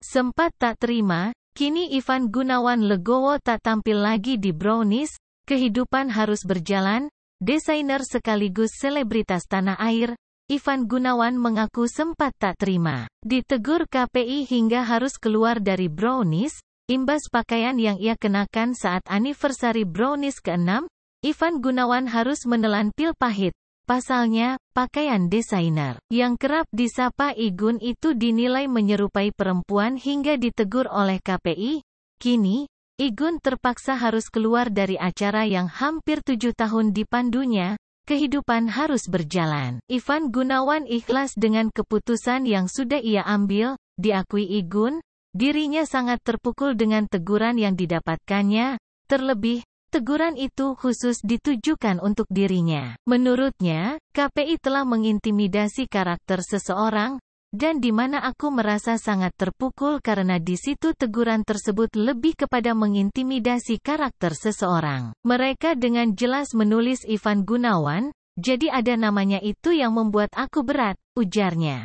Sempat tak terima, kini Ivan Gunawan Legowo tak tampil lagi di Brownies, kehidupan harus berjalan, desainer sekaligus selebritas tanah air, Ivan Gunawan mengaku sempat tak terima. Ditegur KPI hingga harus keluar dari Brownies, imbas pakaian yang ia kenakan saat anniversary Brownies ke-6, Ivan Gunawan harus menelan pil pahit. Pasalnya, pakaian desainer yang kerap disapa Igun itu dinilai menyerupai perempuan hingga ditegur oleh KPI. Kini, Igun terpaksa harus keluar dari acara yang hampir tujuh tahun dipandunya. Kehidupan harus berjalan. Ivan Gunawan ikhlas dengan keputusan yang sudah ia ambil, diakui Igun, dirinya sangat terpukul dengan teguran yang didapatkannya, terlebih Teguran itu khusus ditujukan untuk dirinya. Menurutnya, KPI telah mengintimidasi karakter seseorang, dan di mana aku merasa sangat terpukul karena di situ teguran tersebut lebih kepada mengintimidasi karakter seseorang. Mereka dengan jelas menulis Ivan Gunawan, jadi ada namanya itu yang membuat aku berat, ujarnya.